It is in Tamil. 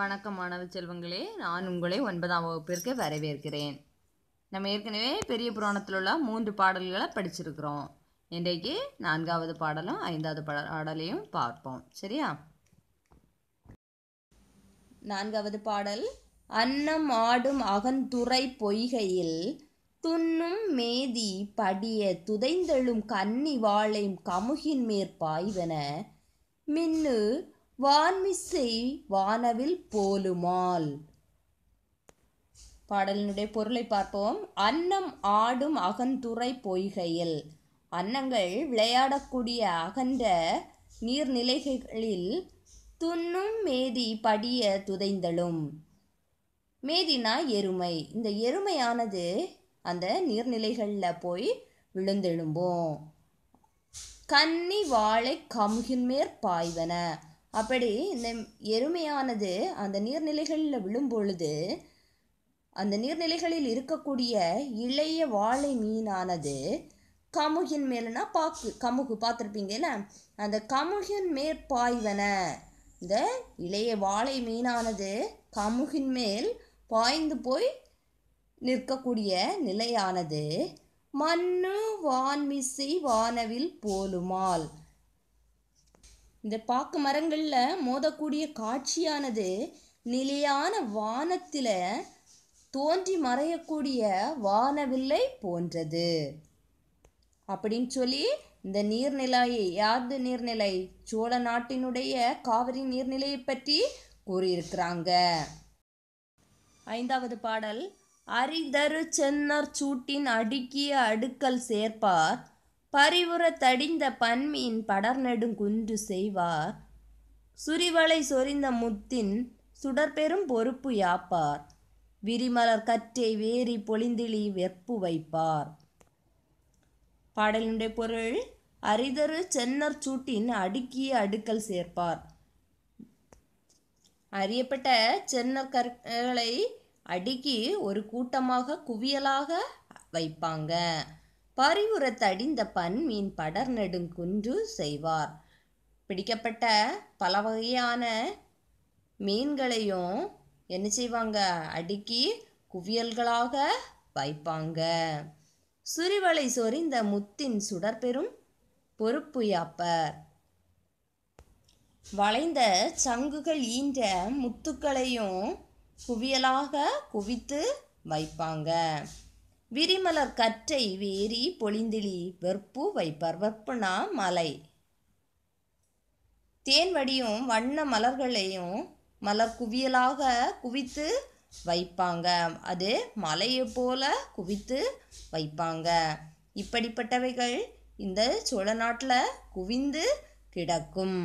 வணக்கம் மாணவ செல்வங்களே நான் உங்களை ஒன்பதாம் வகுப்பிற்கு வரவேற்கிறேன் நம்ம ஏற்கனவே பெரிய புராணத்தில் உள்ள மூன்று பாடல்களை படிச்சிருக்கிறோம் இன்றைக்கு நான்காவது பாடலும் ஐந்தாவது பாடலையும் பார்ப்போம் சரியா நான்காவது பாடல் அன்னம் ஆடும் அகந்துறை பொய்கையில் துண்ணும் மேதி படிய துதைந்தெழும் கன்னி வாழையும் கமுகின் மேற்பாய்வன மின்னு வான்மிசை வானவில் போலுமால் பாடலினுடைய பொருளை பார்ப்போம் அன்னம் ஆடும் அகந்துறை பொய்கையில் அன்னங்கள் விளையாடக்கூடிய அகன்ற நீர்நிலைகளில் துண்ணும் மேதி படிய துதைந்தலும் மேதினா எருமை இந்த எருமையானது அந்த நீர்நிலைகளில் போய் விழுந்தெழும்போம் கன்னி வாழை மேற் பாய்வன அப்படி இந்த எருமையானது அந்த நீர்நிலைகளில் விழும்பொழுது அந்த நீர்நிலைகளில் இருக்கக்கூடிய இளைய வாழை மீனானது கமுகின் மேலனா பாக்கு கமுகு பார்த்துருப்பீங்கல்ல அந்த கமுகின் மேற்பாய்வன இந்த இளைய வாழை மீனானது கமுகின் மேல் பாய்ந்து போய் நிற்கக்கூடிய நிலையானது மண்ணு வான்மிசை வானவில் போலுமால் இந்த பாக்கு மரங்களில் மோதக்கூடிய காட்சியானது நிலையான வானத்தில் தோன்றி மறையக்கூடிய வானவில்லை போன்றது அப்படின்னு சொல்லி இந்த நீர்நிலையை யாது நீர்நிலை சோழ நாட்டினுடைய காவிரி நீர்நிலையை பற்றி கூறியிருக்கிறாங்க ஐந்தாவது பாடல் அரிதரு சென்னர் சூட்டின் அடுக்கிய அடுக்கல் சேர்ப்பார் பரிவுற தடிந்த பன்மியின் படர்நெடுங் குன்று செய்வார் சுரிவளை சொரிந்த முத்தின் சுடற்பெரும் பொறுப்பு யாப்பார் விரிமலர் கற்றை வேரி பொழிந்திளி வெப்பு வைப்பார் பாடலுடைய பொருள் அரிதரு சென்னர் சூட்டின் அடுக்கிய அடுக்கல் சேர்ப்பார் அறியப்பட்ட சென்னர் கற்களை அடுக்கி ஒரு கூட்டமாக குவியலாக வைப்பாங்க பரிவுரத்தடிந்த பன்மீன் படர் நெடுங்குன்று செய்வார் பிடிக்கப்பட்ட பல வகையான மீன்களையும் என்ன செய்வாங்க அடுக்கி குவியல்களாக வைப்பாங்க சுரிவலை சொறிந்த முத்தின் சுடற்பெரும் பொறுப்பு யாப்பர் வளைந்த சங்குகள் ஈன்ற முத்துக்களையும் குவியலாக குவித்து வைப்பாங்க விரிமலர் கற்றை வேரி பொழிந்திலி வெற்பு வைப்பர் வெற்புனா மலை தேன்வடியும் வண்ண மலர்களையும் மலர் குவியலாக குவித்து வைப்பாங்க அது மலையை போல குவித்து வைப்பாங்க இப்படிப்பட்டவைகள் இந்த சோழ நாட்டில் குவிந்து கிடக்கும்